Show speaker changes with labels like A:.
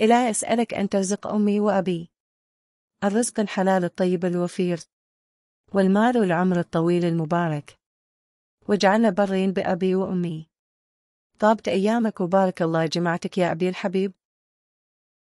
A: إلا أسألك أن ترزق أمي وأبي الرزق الحلال الطيب الوفير والمال والعمر الطويل المبارك واجعلنا برين بأبي وأمي طابت أيامك وبارك الله جمعتك يا أبي الحبيب